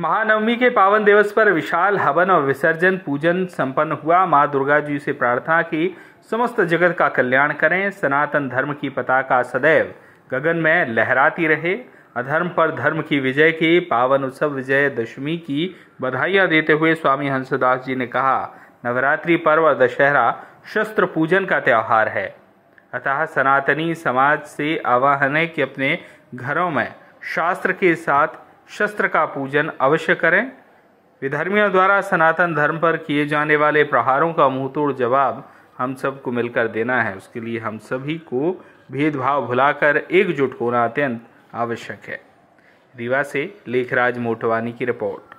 महानवमी के पावन दिवस पर विशाल हवन और विसर्जन पूजन संपन्न हुआ माँ दुर्गा जी से प्रार्थना की समस्त जगत का कल्याण करें सनातन धर्म की पताका सदैव गगन में लहराती रहे अधर्म पर धर्म की विजय की पावन उत्सव विजय दशमी की बधाइयाँ देते हुए स्वामी हंसदास जी ने कहा नवरात्रि पर्व और दशहरा शस्त्र पूजन का त्यौहार है अतः सनातनी समाज से आवाहन है कि अपने घरों में शास्त्र के साथ शस्त्र का पूजन अवश्य करें विधर्मियों द्वारा सनातन धर्म पर किए जाने वाले प्रहारों का मुंहतोड़ जवाब हम सबको मिलकर देना है उसके लिए हम सभी को भेदभाव भुलाकर एकजुट होना अत्यंत आवश्यक है रीवा से लेखराज मोटवानी की रिपोर्ट